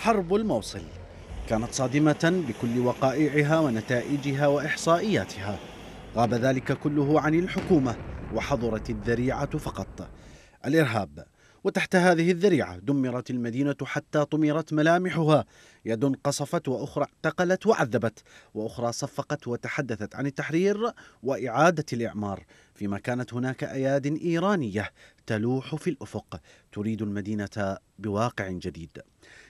حرب الموصل كانت صادمة بكل وقائعها ونتائجها وإحصائياتها غاب ذلك كله عن الحكومة وحضرت الذريعة فقط الإرهاب وتحت هذه الذريعة دمرت المدينة حتى طمرت ملامحها يد قصفت وأخرى اعتقلت وعذبت وأخرى صفقت وتحدثت عن التحرير وإعادة الإعمار فيما كانت هناك أياد إيرانية تلوح في الأفق تريد المدينة بواقع جديد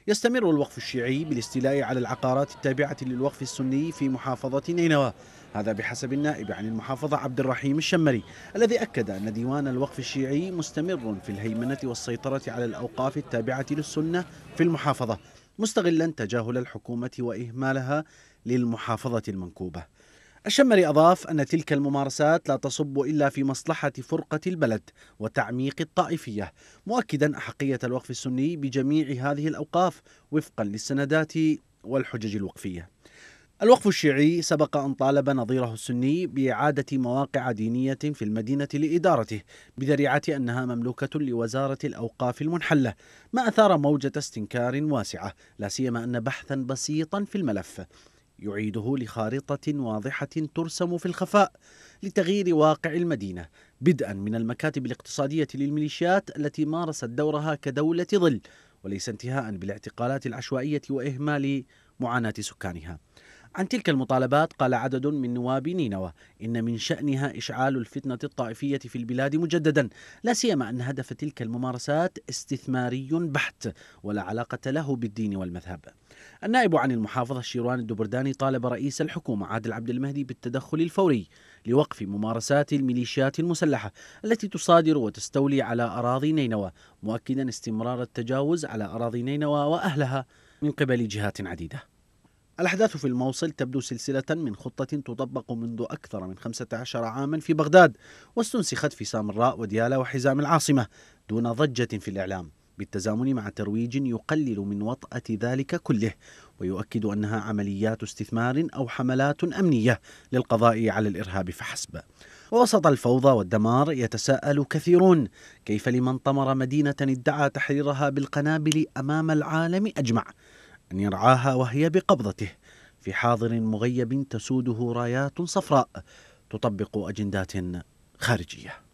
يستمر الوقف الشيعي بالاستيلاء على العقارات التابعة للوقف السني في محافظة نينوى هذا بحسب النائب عن المحافظة عبد الرحيم الشمري الذي أكد أن ديوان الوقف الشيعي مستمر في الهيمنة والسيطرة على الأوقاف التابعة للسنة في المحافظة مستغلا تجاهل الحكومة وإهمالها للمحافظة المنكوبة الشمري أضاف أن تلك الممارسات لا تصب إلا في مصلحة فرقة البلد وتعميق الطائفية مؤكدا أحقية الوقف السني بجميع هذه الأوقاف وفقا للسندات والحجج الوقفيه الوقف الشيعي سبق أن طالب نظيره السني بإعادة مواقع دينية في المدينة لإدارته بذريعة أنها مملوكة لوزارة الأوقاف المنحلة ما أثار موجة استنكار واسعة لا سيما أن بحثا بسيطا في الملف يعيده لخارطة واضحة ترسم في الخفاء لتغيير واقع المدينة بدءا من المكاتب الاقتصادية للميليشيات التي مارست دورها كدولة ظل وليس انتهاء بالاعتقالات العشوائية وإهمال معاناة سكانها عن تلك المطالبات قال عدد من نواب نينوى إن من شأنها إشعال الفتنة الطائفية في البلاد مجددا لا سيما أن هدف تلك الممارسات استثماري بحت ولا علاقة له بالدين والمذهب النائب عن المحافظة شيروان الدبرداني طالب رئيس الحكومة عادل عبد المهدي بالتدخل الفوري لوقف ممارسات الميليشيات المسلحة التي تصادر وتستولي على أراضي نينوى مؤكدا استمرار التجاوز على أراضي نينوى وأهلها من قبل جهات عديدة الأحداث في الموصل تبدو سلسلة من خطة تطبق منذ أكثر من 15 عاما في بغداد واستنسخت في سامراء وديالى وحزام العاصمة دون ضجة في الإعلام بالتزامن مع ترويج يقلل من وطأة ذلك كله ويؤكد أنها عمليات استثمار أو حملات أمنية للقضاء على الإرهاب فحسب ووسط الفوضى والدمار يتساءل كثيرون كيف لمن طمر مدينة ادعى تحريرها بالقنابل أمام العالم أجمع أن يرعاها وهي بقبضته في حاضر مغيب تسوده رايات صفراء تطبق أجندات خارجية